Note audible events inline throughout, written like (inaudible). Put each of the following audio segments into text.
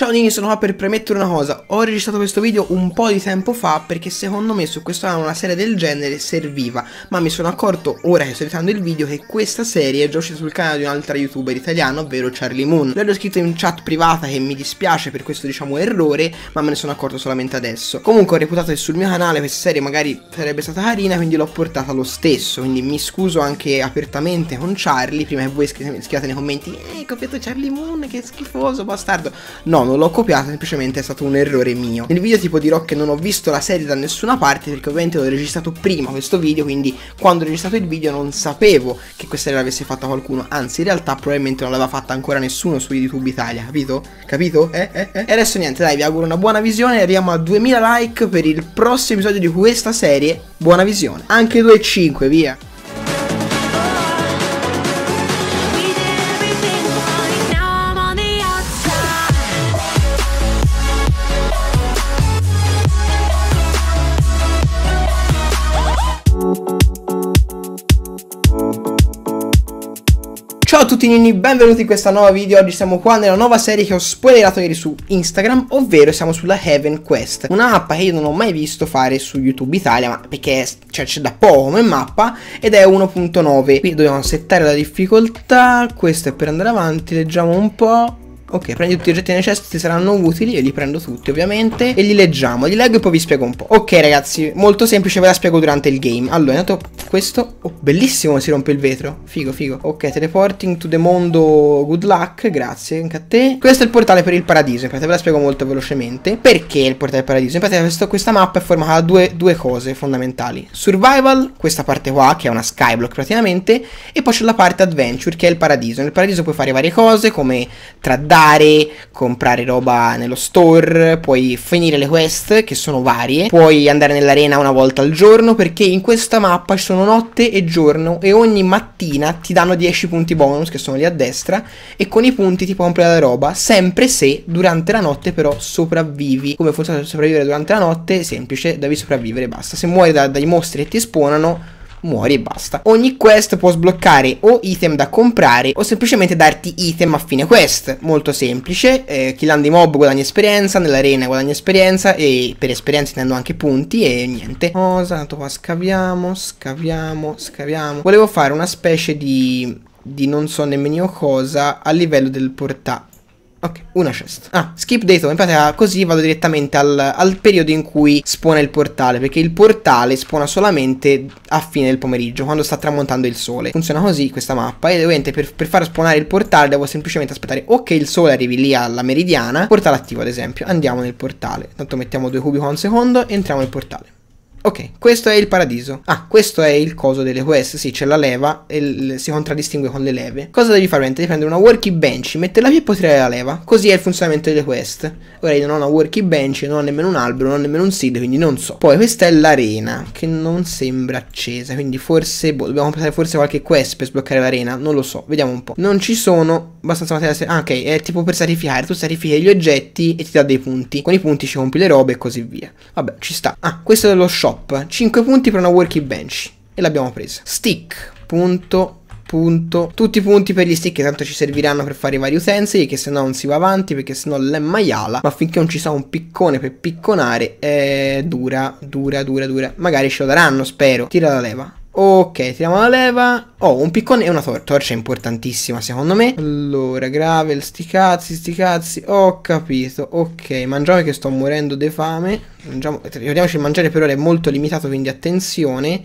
Ciao Nini, sono qua per premettere una cosa, ho registrato questo video un po' di tempo fa perché secondo me su questo anno una serie del genere serviva, ma mi sono accorto ora che sto editando il video che questa serie è già uscita sul canale di un'altra youtuber italiana, ovvero Charlie Moon. L'ho scritto in chat privata che mi dispiace per questo diciamo errore, ma me ne sono accorto solamente adesso. Comunque ho reputato che sul mio canale questa serie magari sarebbe stata carina, quindi l'ho portata lo stesso, quindi mi scuso anche apertamente con Charlie, prima che voi scriviate nei commenti, eh, copiato Charlie Moon, che schifoso bastardo. No, non l'ho copiata, semplicemente è stato un errore mio. Nel video tipo dirò che non ho visto la serie da nessuna parte perché ovviamente l'ho registrato prima questo video, quindi quando ho registrato il video non sapevo che questa serie l'avesse fatta qualcuno, anzi in realtà probabilmente non l'aveva fatta ancora nessuno su YouTube Italia, capito? Capito? Eh, eh, eh. E adesso niente, dai, vi auguro una buona visione, arriviamo a 2000 like per il prossimo episodio di questa serie. Buona visione. Anche 2,5, via. a tutti nini, benvenuti in questa nuova video, oggi siamo qua nella nuova serie che ho spoilerato ieri su Instagram, ovvero siamo sulla Heaven Quest, una mappa che io non ho mai visto fare su YouTube Italia, ma perché cioè, c'è cioè, da poco come mappa, ed è 1.9, qui dobbiamo settare la difficoltà, questo è per andare avanti, leggiamo un po', Ok, prendi tutti gli oggetti necessari, ti saranno utili, io li prendo tutti ovviamente e li leggiamo, li leggo e poi vi spiego un po'. Ok ragazzi, molto semplice, ve la spiego durante il game. Allora, è intanto questo, oh, bellissimo si rompe il vetro, figo figo. Ok, teleporting to the mondo, good luck, grazie anche a te. Questo è il portale per il paradiso, infatti ve la spiego molto velocemente. Perché il portale del paradiso? Infatti questo, questa mappa è formata da due, due cose fondamentali. Survival, questa parte qua che è una skyblock praticamente, e poi c'è la parte adventure che è il paradiso. Nel paradiso puoi fare varie cose come traddare acquistare, comprare roba nello store, puoi finire le quest che sono varie, puoi andare nell'arena una volta al giorno perché in questa mappa ci sono notte e giorno e ogni mattina ti danno 10 punti bonus che sono lì a destra e con i punti ti puoi comprare la roba sempre se durante la notte però sopravvivi. Come funziona sopravvivere durante la notte? Semplice, devi sopravvivere, basta. Se muori da, dai mostri che ti spawnano muori e basta. Ogni quest può sbloccare o item da comprare o semplicemente darti item a fine quest. Molto semplice, eh, killando i mob guadagni esperienza, nell'arena guadagni esperienza e per esperienza intendo anche punti e niente. Cosa? Tanto qua scaviamo, scaviamo, scaviamo. Volevo fare una specie di... di non so nemmeno cosa a livello del portale. Ok, una chest. Ah, skip dei token. Oh, in pratica ah, così vado direttamente al, al, periodo in cui spona il portale. Perché il portale spona solamente a fine del pomeriggio, quando sta tramontando il sole. Funziona così questa mappa. E ovviamente per, per far spawnare il portale devo semplicemente aspettare o che il sole arrivi lì alla meridiana. Portale attivo ad esempio. Andiamo nel portale. Tanto mettiamo due cubi qua un secondo e entriamo nel portale. Ok, questo è il paradiso. Ah, questo è il coso delle quest. Sì, c'è la leva e si contraddistingue con le leve. Cosa devi fare? Devi prendere una bench, metterla qui e poi tirare la leva. Così è il funzionamento delle quest. Ora io non ho una bench, non ho nemmeno un albero, non ho nemmeno un seed, quindi non so. Poi questa è l'arena, che non sembra accesa, quindi forse boh, dobbiamo pensare forse qualche quest per sbloccare l'arena, non lo so, vediamo un po'. Non ci sono abbastanza materiali. Ah, ok, è tipo per sacrificare, tu sacrifichi gli oggetti e ti dà dei punti. Con i punti ci compri le robe e così via. Vabbè, ci sta. Ah, questo è lo shop chop 5 punti per una working bench e l'abbiamo presa stick punto punto tutti i punti per gli stick che tanto ci serviranno per fare i vari utensili che se no non si va avanti perché se no l'è maiala ma finché non ci sarà un piccone per picconare eh, dura dura dura dura magari ce lo daranno spero tira la leva Ok, tiriamo la leva. Oh, un piccone e una tor torcia importantissima, secondo me. Allora, gravel, sti cazzi, sti cazzi. Ho capito. Ok, mangiamo che sto morendo di fame. Mangiamo, ricordiamoci, il mangiare per ora è molto limitato, quindi attenzione.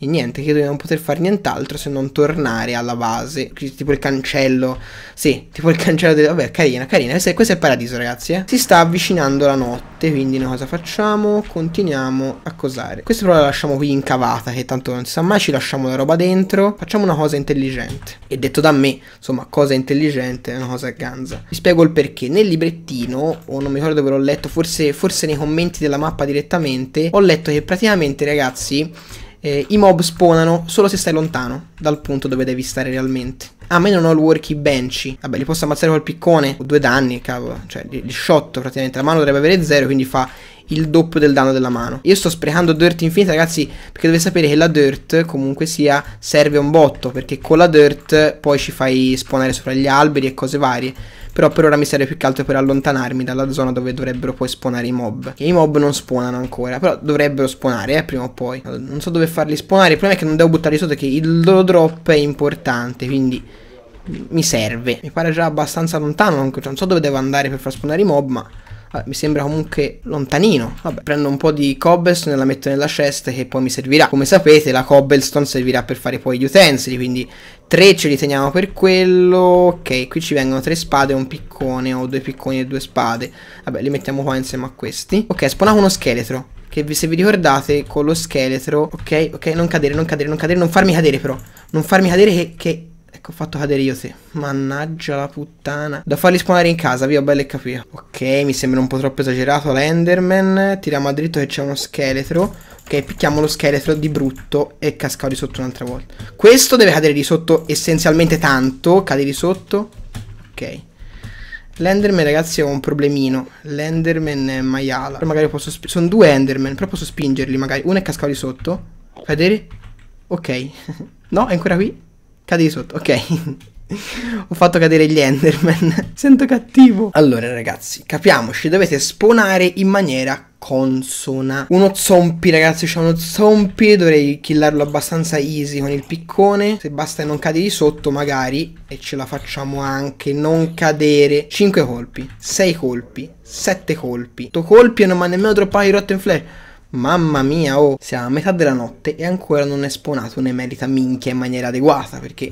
E niente, credo di non poter fare nient'altro se non tornare alla base. Tipo il cancello. Sì, tipo il cancello del... Vabbè, carina, carina. Questo è, questo è il paradiso, ragazzi, eh. Si sta avvicinando la notte, quindi no, cosa facciamo? Continuiamo a cosare. Questo però la lasciamo qui incavata, che tanto non si sa mai. Ci lasciamo la roba dentro. Facciamo una cosa intelligente. E detto da me, insomma, cosa intelligente è una cosa a ganza. Vi spiego il perché. Nel librettino, o non mi ricordo dove l'ho letto, forse, forse nei commenti della mappa direttamente, ho letto che praticamente, ragazzi eh, i mob spawnano solo se stai lontano dal punto dove devi stare realmente. A me non ho il worky benchy. Vabbè, li posso ammazzare col piccone. Ho due danni, cavolo. Cioè, li, li shotto praticamente. La mano dovrebbe avere zero, quindi fa il doppio del danno della mano. Io sto sprecando dirt infinita, ragazzi, perché dovete sapere che la dirt comunque sia serve un botto, perché con la dirt poi ci fai spawnare sopra gli alberi e cose varie. Però per ora mi serve più che altro per allontanarmi dalla zona dove dovrebbero poi spawnare i mob. Che i mob non spawnano ancora, però dovrebbero spawnare, eh, prima o poi. Non so dove farli spawnare, il problema è che non devo buttarli sotto, che il loro drop è importante, quindi mi serve. Mi pare già abbastanza lontano, non so dove devo andare per far spawnare i mob, ma Vabbè, mi sembra comunque lontanino. Vabbè, prendo un po' di cobblestone e la metto nella cesta che poi mi servirà. Come sapete, la cobblestone servirà per fare poi gli utensili, quindi tre ce li teniamo per quello. Ok, qui ci vengono tre spade e un piccone, o due picconi e due spade. Vabbè, li mettiamo qua insieme a questi. Ok, spawniamo uno scheletro. Che vi, se vi ricordate, con lo scheletro... Ok, ok, non cadere, non cadere, non cadere, non farmi cadere però. Non farmi cadere che, che Ecco, ho fatto cadere io te. Mannaggia la puttana. Da farli spawnare in casa, via, bello e capito. Ok, mi sembra un po' troppo esagerato l'Enderman. Tiriamo a dritto che c'è uno scheletro. Ok, picchiamo lo scheletro di brutto e cascavo di sotto un'altra volta. Questo deve cadere di sotto essenzialmente tanto. Cade di sotto. Ok. L'Enderman, ragazzi, ho un problemino. L'Enderman è maiala. Però magari posso... Sono due Enderman, però posso spingerli, magari. Uno è cascato di sotto. Fai vedere? Ok. (laughs) no, è ancora qui. Cadi sotto, ok. (laughs) Ho fatto cadere gli Enderman. (laughs) Sento cattivo. Allora, ragazzi, capiamoci, dovete spawnare in maniera consona. Uno zombie, ragazzi, c'è uno zombie. Dovrei killarlo abbastanza easy con il piccone. Se basta e non cadi di sotto, magari. E ce la facciamo anche. Non cadere. 5 colpi, 6 colpi, 7 colpi, 8 colpi e non mi ha nemmeno droppato i rotten flash. Mamma mia, oh, siamo a metà della notte e ancora non è spawnato un'emerita minchia in maniera adeguata, perché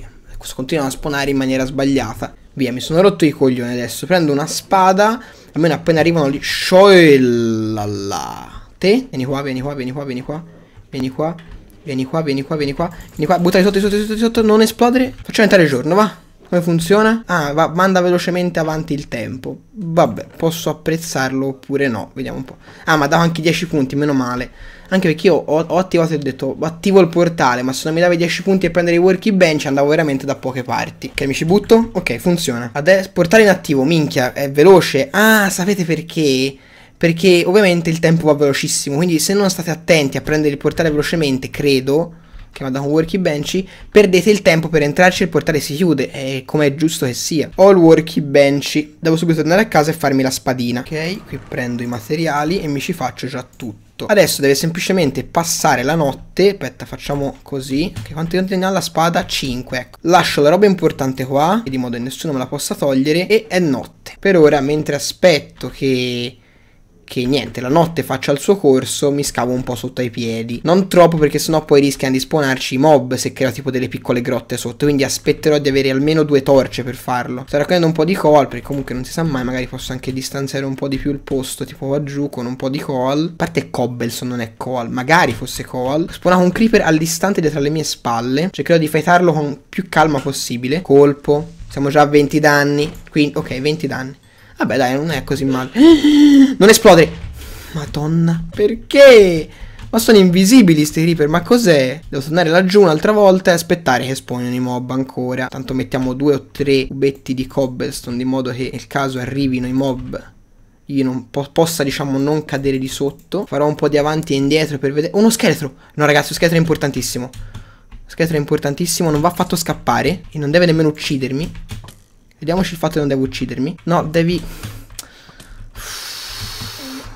continuano a spawnare in maniera sbagliata. Via, mi sono rotto i coglioni adesso. Prendo una spada, almeno appena arrivano lì... Sciollala. Te, vieni qua, vieni qua, vieni qua, vieni qua. Vieni qua, vieni qua, vieni qua, vieni qua. Vieni qua, buttali sotto, sotto, sotto, sotto, non esplodere. Facciamo entrare il giorno, va. Come funziona? Ah, va, manda velocemente avanti il tempo. Vabbè, posso apprezzarlo oppure no. Vediamo un po'. Ah, ma dava anche 10 punti, meno male. Anche perché io ho, ho attivato e ho detto attivo il portale, ma se non mi dava 10 punti e prendere i worky bench andavo veramente da poche parti. Ok, mi ci butto? Ok, funziona. Adesso portale inattivo, minchia, è veloce. Ah, sapete perché? Perché ovviamente il tempo va velocissimo, quindi se non state attenti a prendere il portale velocemente, credo che vada con workbench, perdete il tempo per entrarci e il portale si chiude, eh, come è giusto che sia. Ho il workbench, devo subito tornare a casa e farmi la spadina. Ok, qui prendo i materiali e mi ci faccio già tutto. Adesso deve semplicemente passare la notte. Aspetta, facciamo così. Che okay, quanto ne ha la spada? 5. Ecco. Lascio la roba importante qua, di modo che nessuno me la possa togliere. E è notte. Per ora, mentre aspetto che che niente, la notte faccia il suo corso, mi scavo un po' sotto ai piedi. Non troppo perché sennò poi rischiano di spawnarci i mob se creo tipo delle piccole grotte sotto, quindi aspetterò di avere almeno due torce per farlo. Sto raccogliendo un po' di coal perché comunque non si sa mai, magari posso anche distanziare un po' di più il posto, tipo va giù con un po' di coal. A parte Cobblestone non è coal, magari fosse coal. Spawnavo un creeper all'istante dietro le mie spalle, cercherò di fightarlo con più calma possibile. Colpo, siamo già a 20 danni, quindi ok 20 danni. Vabbè dai, non è così male. Non esplodere. Madonna, perché? Ma sono invisibili sti reaper, ma cos'è? Devo tornare laggiù un'altra volta e aspettare che spawnino i mob ancora. Tanto mettiamo due o tre cubetti di cobblestone, di modo che nel caso arrivino i mob io non po possa diciamo non cadere di sotto farò un po' di avanti e indietro per vedere uno scheletro no ragazzi lo scheletro è importantissimo lo scheletro è importantissimo non va fatto scappare e non deve nemmeno uccidermi Vediamoci il fatto che non devo uccidermi. No, devi...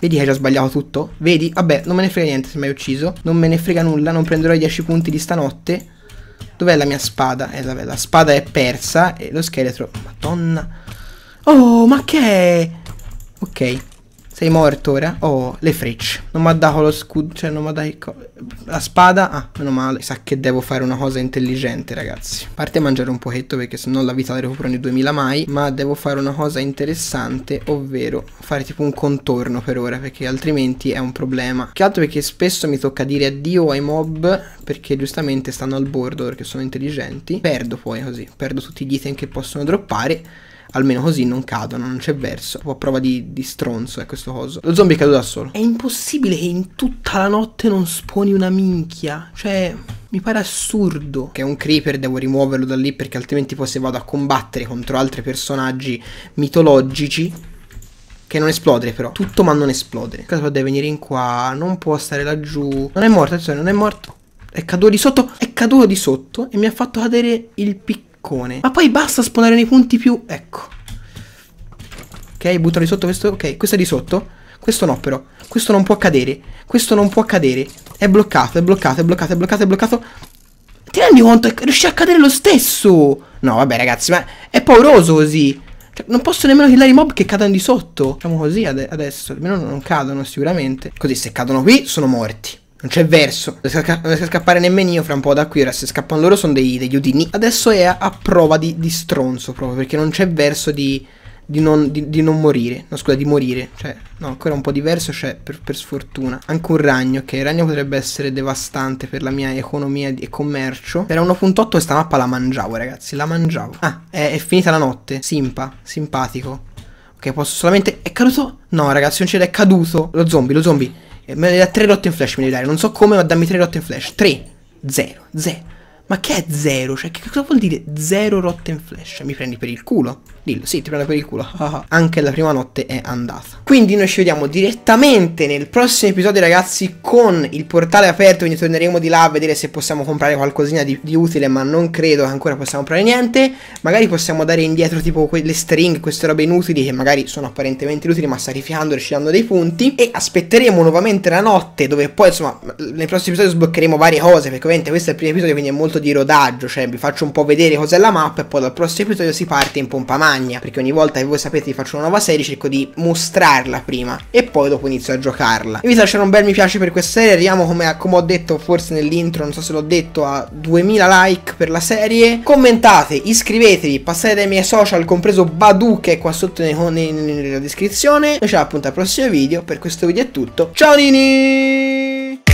Vedi che hai già sbagliato tutto? Vedi? Vabbè, non me ne frega niente se mi hai ucciso. Non me ne frega nulla, non prenderò i 10 punti di stanotte. Dov'è la mia spada? Eh, vabbè, la spada è persa e lo scheletro... Madonna. Oh, ma che... è? Ok. Sei morto ora? Oh, le frecce. Non mi ha dato lo scudo, cioè non mi ha dato la spada. Ah, meno male. Sa che devo fare una cosa intelligente, ragazzi. A parte mangiare un pochetto perché sennò la vita la recupero nei 2000 mai, ma devo fare una cosa interessante, ovvero fare tipo un contorno per ora, perché altrimenti è un problema. Che altro perché spesso mi tocca dire addio ai mob perché giustamente stanno al bordo perché sono intelligenti. Perdo poi così, perdo tutti gli item che possono droppare Almeno così non cadono, non c'è verso. Un a prova di, di, stronzo è questo coso. Lo zombie è caduto da solo. È impossibile che in tutta la notte non sponi una minchia. Cioè... Mi pare assurdo che è un creeper devo rimuoverlo da lì perché altrimenti poi se vado a combattere contro altri personaggi mitologici che non esplodere però. Tutto ma non esplodere. Cosa deve venire in qua? Non può stare laggiù. Non è morto, attenzione, non è morto. È caduto di sotto. È caduto di sotto e mi ha fatto cadere il piccolo beccone. Ma poi basta spawnare nei punti più... Ecco. Ok, buttalo di sotto questo. Ok, questo è di sotto. Questo no però. Questo non può cadere. Questo non può cadere. È bloccato, è bloccato, è bloccato, è bloccato, è bloccato. Ti rendi conto? È riuscì a cadere lo stesso. No, vabbè ragazzi, ma è pauroso così. Cioè, non posso nemmeno killare i mob che cadono di sotto. Facciamo così ad adesso. Almeno non cadono sicuramente. Così se cadono qui sono morti. Non c'è verso. Non riesco a scappare nemmeno io fra un po' da qui. Ora se scappano loro sono dei, degli udini. Adesso è a, prova di, di, stronzo proprio. Perché non c'è verso di, di, non, di, non, morire. No scusa, di morire. Cioè, no, ancora un po' diverso c'è per, per, sfortuna. Anche un ragno, Ok, il ragno potrebbe essere devastante per la mia economia e commercio. Era 1.8 questa mappa la mangiavo ragazzi. La mangiavo. Ah, è, è finita la notte. Simpa. Simpatico. Ok, posso solamente... È caduto? No ragazzi, non c'è, è caduto. Lo zombie, lo zombie. Me ne dà 3 rotte in flash, mi devi dare. Non so come, ma dammi 3 rotte in flash. 3, 0, 0. Ma che è zero? Cioè, che cosa vuol dire zero Rotten Flash? Mi prendi per il culo? Dillo, sì, ti prendo per il culo. (laughs) Anche la prima notte è andata. Quindi noi ci vediamo direttamente nel prossimo episodio, ragazzi, con il portale aperto. Quindi torneremo di là a vedere se possiamo comprare qualcosina di, di utile, ma non credo che ancora possiamo comprare niente. Magari possiamo dare indietro tipo quelle string, queste robe inutili, che magari sono apparentemente inutili, ma sacrificando ci danno dei punti. E aspetteremo nuovamente la notte, dove poi, insomma, nel prossimo episodio sbloccheremo varie cose, perché ovviamente questo è il primo episodio, quindi è molto di rodaggio, cioè vi faccio un po' vedere cos'è la mappa e poi dal prossimo episodio si parte in pompa magna, perché ogni volta che voi sapete vi faccio una nuova serie cerco di mostrarla prima e poi dopo inizio a giocarla. E vi lascio un bel mi piace per questa serie, arriviamo come, come ho detto forse nell'intro, non so se l'ho detto, a 2000 like per la serie. Commentate, iscrivetevi, passate dai miei social, compreso Badu che è qua sotto nella descrizione. E ciao appunto al prossimo video, per questo video è tutto. Ciao Nini!